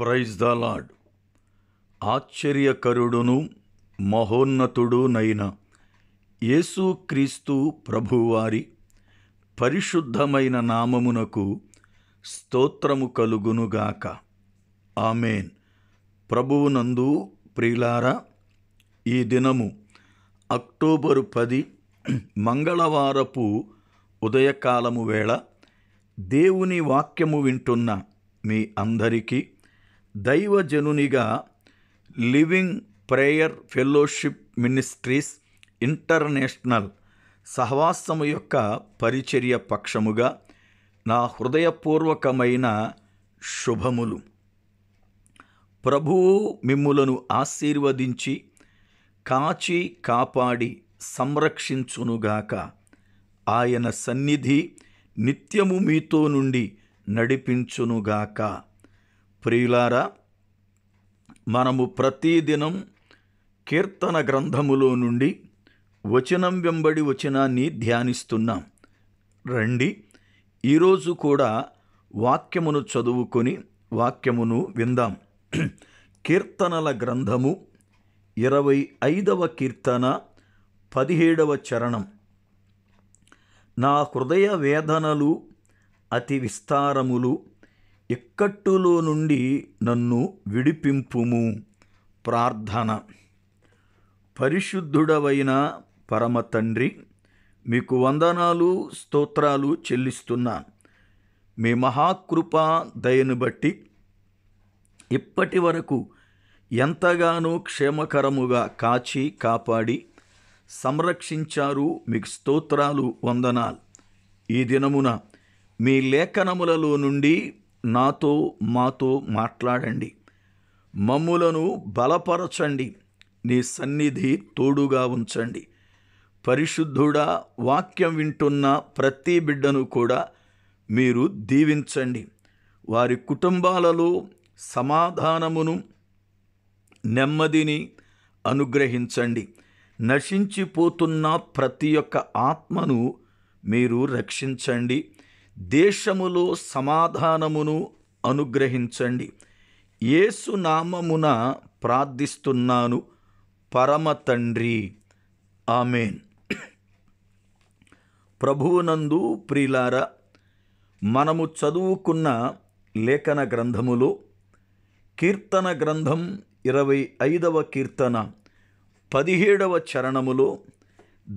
praise the lord ఆశ్చర్యకరుడును మహోన్నతుడునైన యేసుక్రీస్తు ప్రభువారి పరిశుద్ధమైన నామమునకు స్తోత్రము కలుగునుగాక ఆమెన్ ప్రభువునందు ప్రిలారా ఈ దినము అక్టోబరు పది మంగళవారపు ఉదయకాలము వేళ దేవుని వాక్యము వింటున్న మీ అందరికీ దైవజనునిగా living prayer fellowship ministries international సహవాసము యొక్క పరిచర్య పక్షముగా నా హృదయపూర్వకమైన శుభములు ప్రభువు మిమ్ములను ఆశీర్వదించి కాచి కాపాడి సంరక్షించునుగాక ఆయన సన్నిధి నిత్యము మీతో నుండి నడిపించునుగాక ప్రియులారా మనము ప్రతిదినం కీర్తన గ్రంథములో నుండి వచనం వెంబడి వచనాన్ని ధ్యానిస్తున్నాం రండి ఈరోజు కూడా వాక్యమును చదువుకొని వాక్యమును విందాం కీర్తనల గ్రంథము ఇరవై ఐదవ కీర్తన పదిహేడవ చరణం నా హృదయ వేదనలు అతి విస్తారములు ఇక్కట్టులో నుండి నన్ను విడిపింపుము ప్రార్థన పరిశుద్ధుడవైన పరమ తండ్రి మీకు వందనాలు స్తోత్రాలు చెల్లిస్తున్నా మీ మహాకృప దయను బట్టి ఇప్పటి వరకు ఎంతగానో క్షేమకరముగా కాచి కాపాడి సంరక్షించారు మీకు స్తోత్రాలు వందనాలు ఈ దినమున మీ లేఖనములలో నుండి నాతో మాతో మాట్లాడండి మమ్ములను బలపరచండి నీ సన్నిధి తోడుగా ఉంచండి పరిశుద్ధుడా వాక్యం వింటున్న ప్రతి బిడ్డను కూడా మీరు దీవించండి వారి కుటుంబాలలో సమాధానమును నెమ్మదిని అనుగ్రహించండి నశించిపోతున్న ప్రతి ఒక్క ఆత్మను మీరు రక్షించండి దేశములో సమాధానమును అనుగ్రహించండి ఏసునామమున ప్రార్థిస్తున్నాను పరమ తండ్రి ఆమెన్ ప్రభువునందు ప్రిలార మనము చదువుకున్న లేఖన గ్రంథములో కీర్తన గ్రంథం ఇరవై ఐదవ కీర్తన పదిహేడవ చరణములో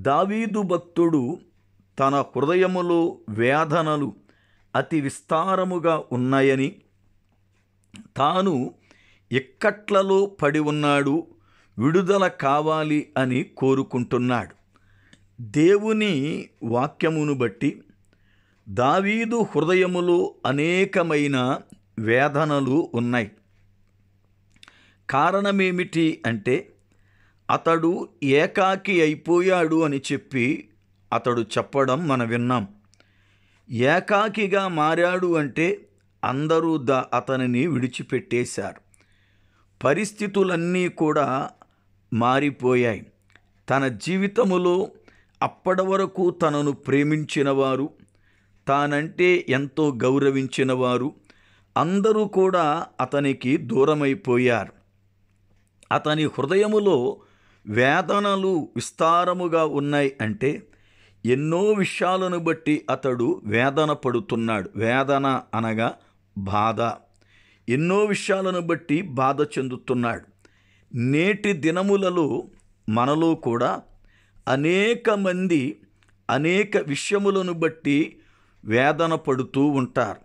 దావీదు భక్తుడు తన హృదయములో వేదనలు అతి విస్తారముగా ఉన్నాయని తాను ఇక్కట్లలో పడి ఉన్నాడు విడుదల కావాలి అని కోరుకుంటున్నాడు దేవుని వాక్యమును బట్టి దావీదు హృదయములో అనేకమైన వేదనలు ఉన్నాయి కారణమేమిటి అంటే అతడు ఏకాకి అయిపోయాడు అని చెప్పి అతడు చెప్పడం మనం విన్నాం ఏకాకిగా మారాడు అంటే అందరూ ద అతనిని విడిచిపెట్టేశారు పరిస్థితులన్నీ కూడా మారిపోయాయి తన జీవితములో అప్పటి వరకు తనను ప్రేమించినవారు తానంటే ఎంతో గౌరవించినవారు అందరూ కూడా అతనికి దూరమైపోయారు అతని హృదయములో వేదనలు విస్తారముగా ఉన్నాయి అంటే ఎన్నో విషయాలను బట్టి అతడు వేదన పడుతున్నాడు వేదన అనగా బాధ ఎన్నో విషయాలను బట్టి బాధ చెందుతున్నాడు నేటి దినములలో మనలో కూడా అనేక మంది అనేక విషయములను బట్టి వేదన పడుతూ ఉంటారు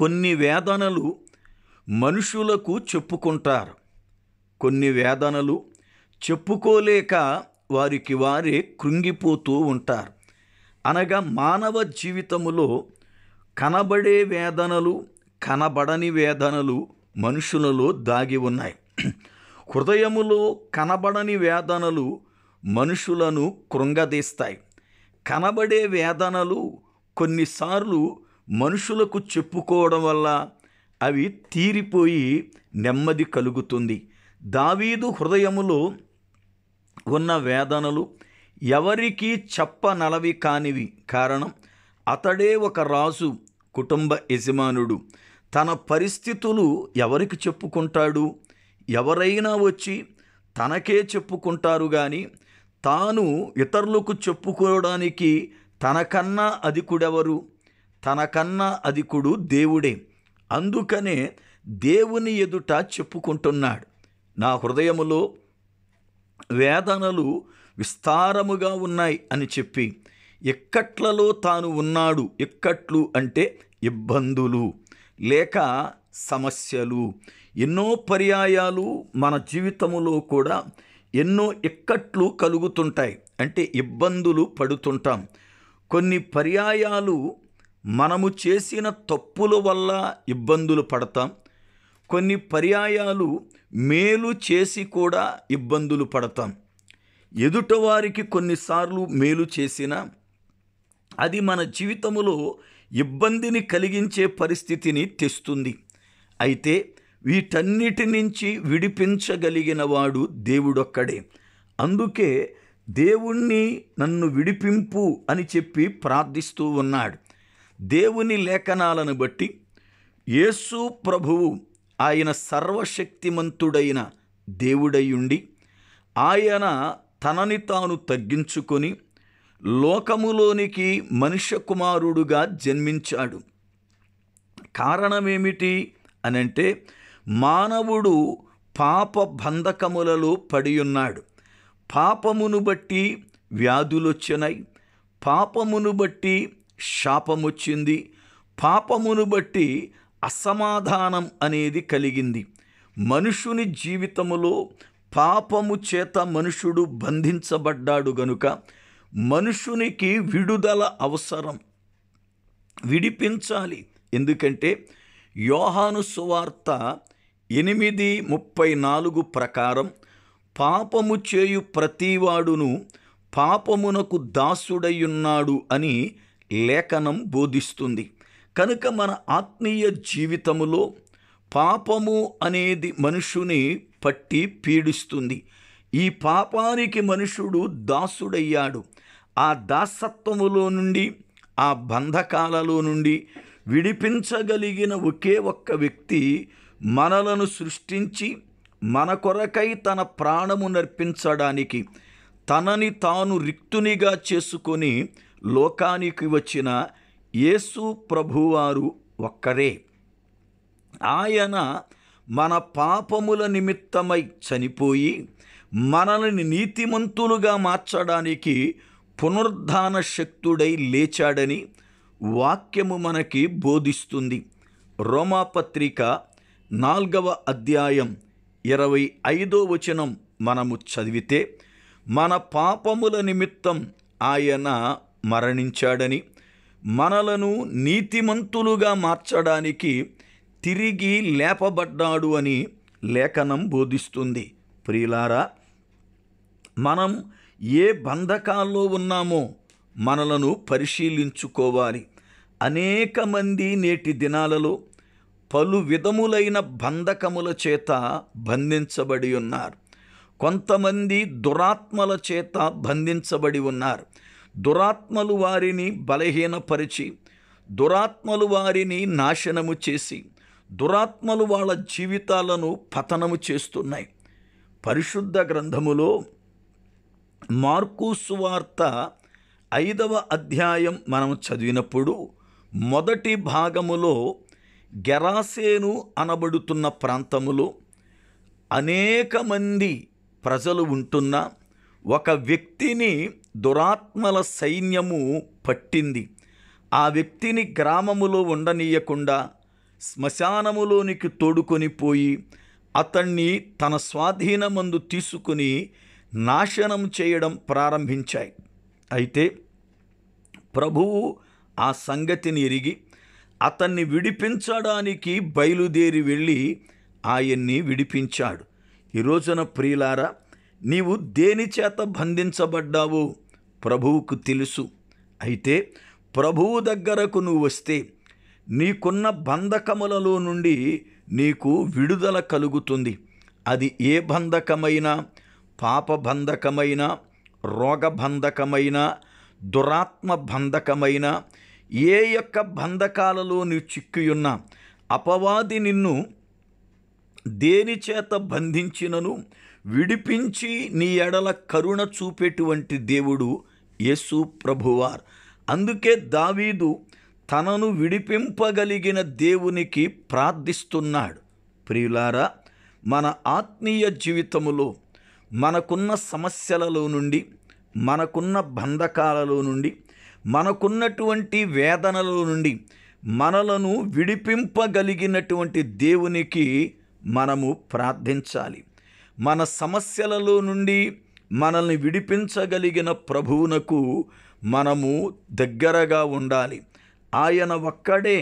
కొన్ని వేదనలు మనుషులకు చెప్పుకుంటారు కొన్ని వేదనలు చెప్పుకోలేక వారికి వారే కృంగిపోతూ ఉంటారు అనగా మానవ జీవితములో కనబడే వేదనలు కనబడని వేదనలు మనుషులలో దాగి ఉన్నాయి హృదయములో కనబడని వేదనలు మనుషులను కృంగదీస్తాయి కనబడే వేదనలు కొన్నిసార్లు మనుషులకు చెప్పుకోవడం వల్ల అవి తీరిపోయి నెమ్మది కలుగుతుంది దావీదు హృదయములో ఉన్న వేదనలు ఎవరికీ చెప్పనలవి కానివి కారణం అతడే ఒక రాజు కుటుంబ యజమానుడు తన పరిస్థితులు ఎవరికి చెప్పుకుంటాడు ఎవరైనా వచ్చి తనకే చెప్పుకుంటారు కానీ తాను ఇతరులకు చెప్పుకోవడానికి తనకన్నా అధికుడెవరు తనకన్నా అధికుడు దేవుడే అందుకనే దేవుని ఎదుట చెప్పుకుంటున్నాడు నా హృదయములో వేదనలు విస్తారముగా ఉన్నాయి అని చెప్పి ఇక్కట్లలో తాను ఉన్నాడు ఇక్కట్లు అంటే ఇబ్బందులు లేక సమస్యలు ఎన్నో పర్యాయాలు మన జీవితములో కూడా ఎన్నో ఇక్కట్లు కలుగుతుంటాయి అంటే ఇబ్బందులు పడుతుంటాం కొన్ని పర్యాయాలు మనము చేసిన తప్పుల వల్ల ఇబ్బందులు పడతాం కొన్ని పర్యాయాలు మేలు చేసి కూడా ఇబ్బందులు పడతాం ఎదుటవారికి కొన్నిసార్లు మేలు చేసినా అది మన జీవితంలో ఇబ్బందిని కలిగించే పరిస్థితిని తెస్తుంది అయితే వీటన్నిటి నుంచి విడిపించగలిగిన వాడు దేవుడొక్కడే అందుకే దేవుణ్ణి నన్ను విడిపింపు అని చెప్పి ప్రార్థిస్తూ ఉన్నాడు దేవుని లేఖనాలను బట్టి యేసు ప్రభువు ఆయన సర్వశక్తిమంతుడైన దేవుడయుండి ఆయన తనని తాను తగ్గించుకొని లోకములోనికి మనుష్య కుమారుడుగా జన్మించాడు కారణమేమిటి అనంటే మానవుడు పాప బంధకములలో పడి ఉన్నాడు పాపమును బట్టి వ్యాధులొచ్చినాయి పాపమును బట్టి శాపమొచ్చింది పాపమును బట్టి అసమాధానం అనేది కలిగింది మనుషుని జీవితములో పాపము చేత మనుషుడు బంధించబడ్డాడు గనుక మనుషునికి విడుదల అవసరం విడిపించాలి ఎందుకంటే యోహాను సువార్త ఎనిమిది ముప్పై నాలుగు ప్రకారం పాపము చేయు ప్రతివాడును పాపమునకు దాసుడయ్యున్నాడు అని లేఖనం బోధిస్తుంది కనుక మన ఆత్మీయ జీవితములో పాపము అనేది మనుషుని పట్టి పీడిస్తుంది ఈ పాపానికి మనుషుడు దాసుడయ్యాడు ఆ దాసత్వములో నుండి ఆ బంధకాలలో నుండి విడిపించగలిగిన ఒకే ఒక్క వ్యక్తి మనలను సృష్టించి మన కొరకై తన ప్రాణము నర్పించడానికి తనని తాను రిక్తునిగా చేసుకొని లోకానికి వచ్చిన యేసు ప్రభువారు ఒక్కరే ఆయన మన పాపముల నిమిత్తమై చనిపోయి మనల్ని నీతిమంతులుగా మార్చడానికి పునరుద్ధాన శక్తుడై లేచాడని వాక్యము మనకి బోధిస్తుంది రోమాపత్రిక నాల్గవ అధ్యాయం ఇరవై ఐదో వచనం మనము చదివితే మన పాపముల నిమిత్తం ఆయన మరణించాడని మనలను నీతిమంతులుగా మార్చడానికి తిరిగి లేపబడ్డాడు అని లేఖనం బోధిస్తుంది ప్రియులారా మనం ఏ బంధకాల్లో ఉన్నామో మనలను పరిశీలించుకోవాలి అనేక మంది నేటి దినాలలో పలు విధములైన బంధకముల చేత బంధించబడి ఉన్నారు కొంతమంది దురాత్మల చేత బంధించబడి ఉన్నారు దురాత్మలు వారిని బలహీనపరిచి దురాత్మలు వారిని నాశనము చేసి దురాత్మలు వాళ్ళ జీవితాలను పతనము చేస్తున్నాయి పరిశుద్ధ గ్రంథములో మార్కు సువార్త ఐదవ అధ్యాయం మనం చదివినప్పుడు మొదటి భాగములో గెరాసేను అనబడుతున్న ప్రాంతములో అనేక మంది ప్రజలు ఉంటున్న ఒక వ్యక్తిని దురాత్మల సైన్యము పట్టింది ఆ వ్యక్తిని గ్రామములో ఉండనీయకుండా శ్మశానములోనికి తోడుకొని పోయి అతన్ని తన స్వాధీనమందు తీసుకుని నాశనం చేయడం ప్రారంభించాయి అయితే ప్రభువు ఆ సంగతిని ఎరిగి అతన్ని విడిపించడానికి బయలుదేరి వెళ్ళి ఆయన్ని విడిపించాడు ఈరోజున ప్రియులారా నీవు దేని చేత బంధించబడ్డావు ప్రభువుకు తెలుసు అయితే ప్రభువు దగ్గరకు నువ్వు వస్తే నీకున్న బంధకములలో నుండి నీకు విడుదల కలుగుతుంది అది ఏ బంధకమైనా పాప బంధకమైన రోగబంధకమైన దురాత్మ బంధకమైన ఏ యొక్క బంధకాలలో నీ చిక్కియున్న అపవాది నిన్ను దేని చేత బంధించినను విడిపించి నీ ఎడల కరుణ చూపేటువంటి దేవుడు యేసు ప్రభువార్ అందుకే దావీదు తనను విడిపింపగలిగిన దేవునికి ప్రార్థిస్తున్నాడు ప్రియులారా మన ఆత్మీయ జీవితములో మనకున్న సమస్యలలో నుండి మనకున్న బంధకాలలో నుండి మనకున్నటువంటి వేదనలో నుండి మనలను విడిపింపగలిగినటువంటి దేవునికి మనము ప్రార్థించాలి మన సమస్యలలో నుండి మనల్ని విడిపించగలిగిన ప్రభువునకు మనము దగ్గరగా ఉండాలి ఆయన ఒక్కడే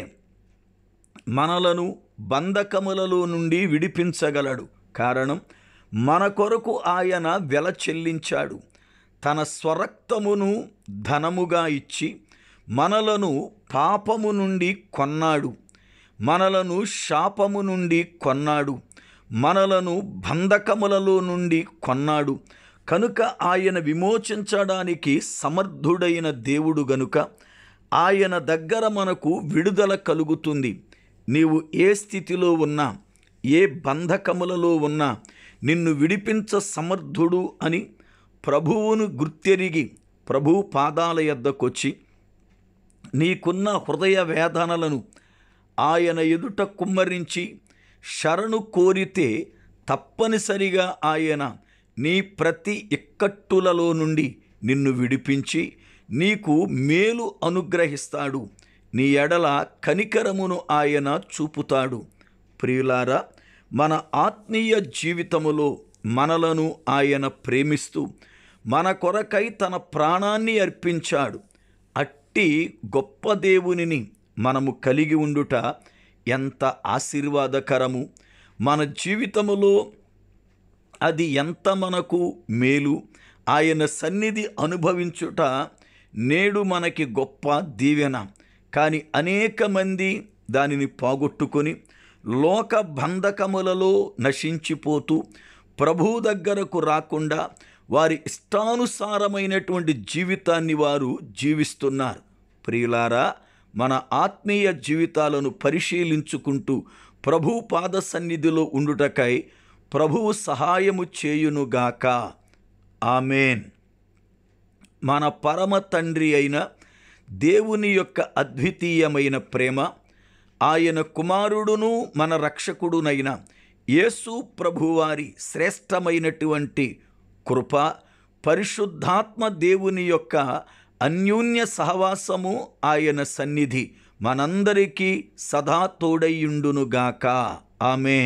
మనలను బంధకములలో నుండి విడిపించగలడు కారణం మన కొరకు ఆయన వెల చెల్లించాడు తన స్వరక్తమును ధనముగా ఇచ్చి మనలను పాపము నుండి కొన్నాడు మనలను శాపము నుండి కొన్నాడు మనలను బంధకములలో నుండి కొన్నాడు కనుక ఆయన విమోచించడానికి సమర్థుడైన దేవుడు గనుక ఆయన దగ్గర మనకు విడుదల కలుగుతుంది నీవు ఏ స్థితిలో ఉన్నా ఏ బంధకములలో ఉన్నా నిన్ను విడిపించ సమర్థుడు అని ప్రభువును గుర్తెరిగి ప్రభు పాదాల యద్దకొచ్చి నీకున్న హృదయ వేదనలను ఆయన ఎదుట కుమ్మరించి శరణు కోరితే తప్పనిసరిగా ఆయన నీ ప్రతి ఇక్కట్టులలో నుండి నిన్ను విడిపించి నీకు మేలు అనుగ్రహిస్తాడు నీ ఎడల కనికరమును ఆయన చూపుతాడు ప్రియులారా మన ఆత్మీయ జీవితములో మనలను ఆయన ప్రేమిస్తూ మన కొరకై తన ప్రాణాన్ని అర్పించాడు అట్టి గొప్ప దేవునిని మనము కలిగి ఉండుట ఎంత ఆశీర్వాదకరము మన జీవితములో అది ఎంత మనకు మేలు ఆయన సన్నిధి అనుభవించుట నేడు మనకి గొప్ప దీవెన కానీ అనేక మంది దానిని పోగొట్టుకొని లోక బంధకములలో నశించిపోతూ ప్రభు దగ్గరకు రాకుండా వారి ఇష్టానుసారమైనటువంటి జీవితాన్ని వారు జీవిస్తున్నారు ప్రియులారా మన ఆత్మీయ జీవితాలను పరిశీలించుకుంటూ ప్రభు పాద సన్నిధిలో ఉండుటకై ప్రభువు సహాయము చేయునుగాక ఆమెన్ మన పరమ తండ్రి అయిన దేవుని యొక్క అద్వితీయమైన ప్రేమ ఆయన కుమారుడును మన రక్షకుడునైన యేసు ప్రభువారి శ్రేష్టమైనటువంటి కృప పరిశుద్ధాత్మ దేవుని యొక్క అన్యోన్య సహవాసము ఆయన సన్నిధి మనందరికీ సదా తోడయ్యుండునుగాక ఆమె